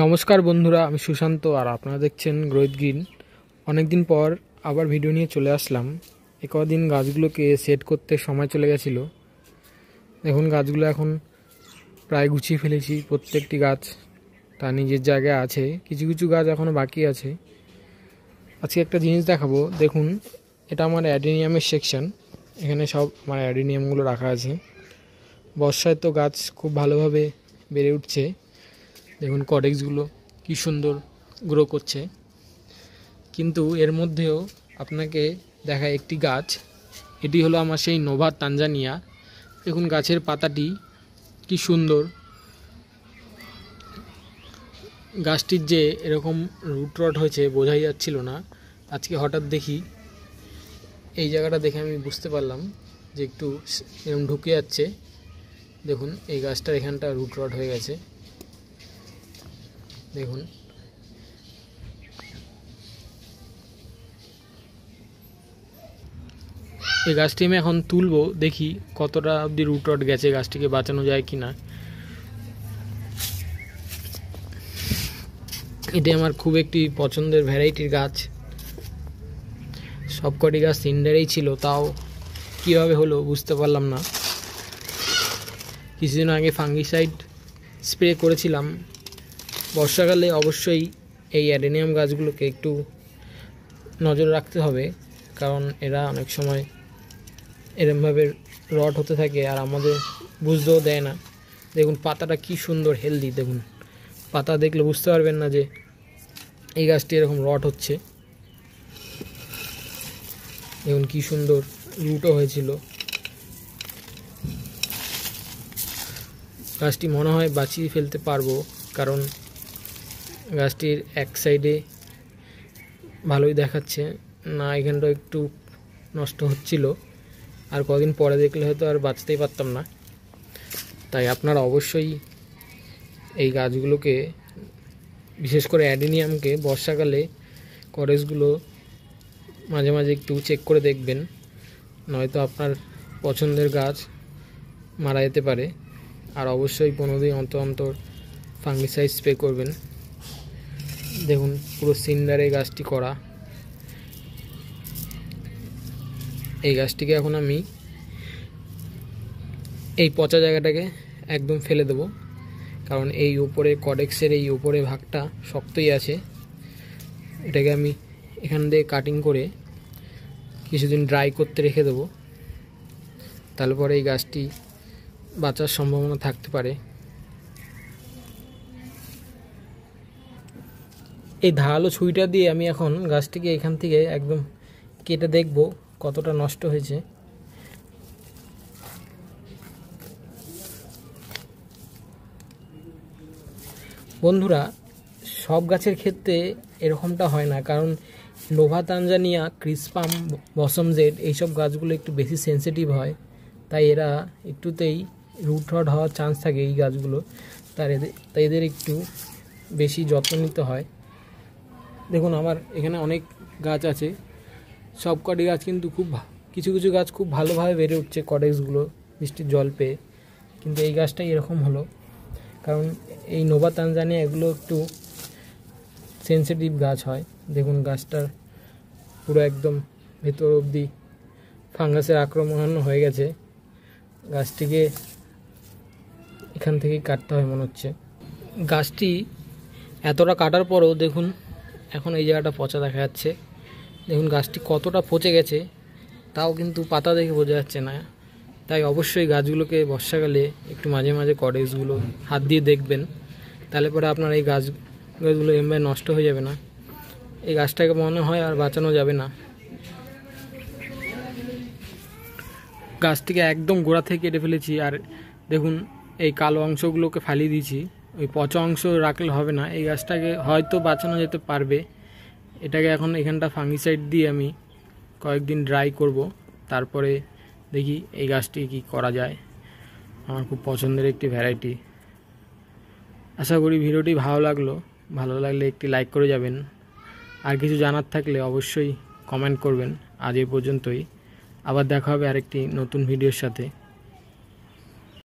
নমস্কার বন্ধুরা আমি সুশান্ত আর আপনারা দেখছেন গ্রোথ গ্রিন অনেক দিন পর আবার ভিডিও নিয়ে চলে আসলাম এ কদিন গাছগুলোকে সেট করতে সময় চলে গেছিলো দেখুন গাছগুলো এখন প্রায় গুছিয়ে ফেলেছি প্রত্যেকটি গাছ তার নিজের জায়গায় আছে কিছু কিছু গাছ এখনও বাকি আছে আজকে একটা জিনিস দেখাবো দেখুন এটা আমার অ্যাডেনিয়ামের সেকশান এখানে সব আমার মানে অ্যাডেনিয়ামগুলো রাখা আছে বর্ষায় তো গাছ খুব ভালোভাবে বেড়ে উঠছে দেখুন কডেক্সগুলো কি সুন্দর গ্রো করছে কিন্তু এর মধ্যেও আপনাকে দেখা একটি গাছ এটি হলো আমার সেই নোভা তানজানিয়া দেখুন গাছের পাতাটি কি সুন্দর গাছটির যে এরকম রুট রট হয়েছে বোঝাই যাচ্ছিল না আজকে হঠাৎ দেখি এই জায়গাটা দেখে আমি বুঝতে পারলাম যে একটু এরকম ঢুকে যাচ্ছে দেখুন এই গাছটার এখানটা রুট রট হয়ে গেছে দেখুন এই গাছটি আমি এখন তুলবো দেখি কতটা অবধি রট গেছে গাছটিকে বাঁচানো যায় কি না এটি আমার খুব একটি পছন্দের ভ্যারাইটির গাছ সব কটি গাছ সিন্ডারেই ছিল তাও কীভাবে হলো বুঝতে পারলাম না কিছুদিন আগে ফাঙ্গিসাইড স্প্রে করেছিলাম বর্ষাকালে অবশ্যই এই অ্যাডেনিয়াম গাছগুলোকে একটু নজর রাখতে হবে কারণ এরা অনেক সময় এরমভাবে রড হতে থাকে আর আমাদের বুঝতেও দেয় না দেখুন পাতাটা কি সুন্দর হেলদি দেখুন পাতা দেখলে বুঝতে পারবেন না যে এই গাছটি এরকম রড হচ্ছে দেখুন কি সুন্দর রুটও হয়েছিল গাছটি মনে হয় বাঁচিয়ে ফেলতে পারবো কারণ গাছটির এক সাইডে ভালোই দেখাচ্ছে না এখানটা একটু নষ্ট হচ্ছিল আর কদিন পরে দেখলে হয়তো আর বাঁচতেই পারতাম না তাই আপনারা অবশ্যই এই গাছগুলোকে বিশেষ করে অ্যাডিনিয়ামকে বর্ষাকালে করেজগুলো মাঝে মাঝে একটু চেক করে দেখবেন নয়তো আপনার পছন্দের গাছ মারা যেতে পারে আর অবশ্যই পনেরো দিন অন্তর অন্তর ফাঙ্গিসাইজ স্প্রে করবেন দেখুন পুরো সিন্ডারে গাছটি করা এই গাছটিকে এখন আমি এই পচা জায়গাটাকে একদম ফেলে দেব কারণ এই উপরে কডেক্সের এই উপরে ভাগটা শক্তই আছে এটাকে আমি এখান দিয়ে কাটিং করে কিছুদিন ড্রাই করতে রেখে দেবো তারপরে এই গাছটি বাঁচার সম্ভাবনা থাকতে পারে এই ধারালো ছুরিটা দিয়ে আমি এখন গাছটিকে এখান থেকে একদম কেটে দেখব কতটা নষ্ট হয়েছে বন্ধুরা সব গাছের ক্ষেত্রে এরকমটা হয় না কারণ লোভা তানজানিয়া ক্রিসপাম বসম জেড এইসব গাছগুলো একটু বেশি সেন্সিটিভ হয় তাই এরা একটুতেই রুট হট হওয়ার চান্স থাকে এই গাছগুলো তার এদের তাই এদের একটু বেশি যত্ন নিতে হয় দেখুন আমার এখানে অনেক গাছ আছে সব কটি গাছ কিন্তু খুব কিছু কিছু গাছ খুব ভালোভাবে বেড়ে উঠছে কডেক্সগুলো বৃষ্টির জল পেয়ে কিন্তু এই গাছটাই এরকম হলো কারণ এই নোবা তানজানিয়া এগুলো একটু সেন্সিটিভ গাছ হয় দেখুন গাছটার পুরো একদম ভেতর অবধি ফাঙ্গাসের আক্রমণ হয়ে গেছে গাছটিকে এখান থেকেই কাটতে হয় মনে হচ্ছে গাছটি এতটা কাটার পরেও দেখুন এখন এই জায়গাটা পচা দেখা যাচ্ছে দেখুন গাছটি কতটা পচে গেছে তাও কিন্তু পাতা দেখে বোঝা যাচ্ছে না তাই অবশ্যই গাছগুলোকে বর্ষাকালে একটু মাঝে মাঝে কডেক্সগুলো হাত দিয়ে দেখবেন তাহলে পরে আপনার এই গাছ গাছগুলো এমবাই নষ্ট হয়ে যাবে না এই গাছটাকে মনে হয় আর বাঁচানো যাবে না গাছটিকে একদম গোড়া থেকে কেটে ফেলেছি আর দেখুন এই কালো অংশগুলোকে ফালিয়ে দিয়েছি ওই পচা অংশ রাখলে হবে না এই গাছটাকে হয়তো বাঁচানো যেতে পারবে এটাকে এখন এখানটা ফাঙ্গিসাইড দিয়ে আমি কয়েকদিন ড্রাই করব তারপরে দেখি এই গাছটি কি করা যায় আমার খুব পছন্দের একটি ভ্যারাইটি আশা করি ভিডিওটি ভালো লাগলো ভালো লাগলে একটি লাইক করে যাবেন আর কিছু জানার থাকলে অবশ্যই কমেন্ট করবেন আজ এই পর্যন্তই আবার দেখা হবে আরেকটি নতুন ভিডিওর সাথে